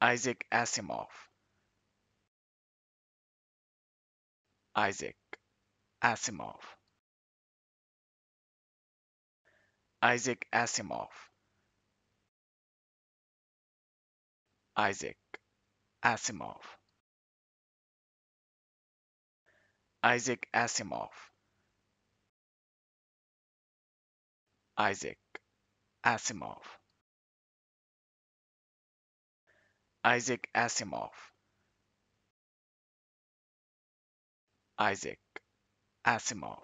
Isaac Asimov. Isaac Asimov. Isaac Asimov. Isaac Asimov. Isaac Asimov. Isaac Asimov. Isaac Asimov. Isaac Asimov.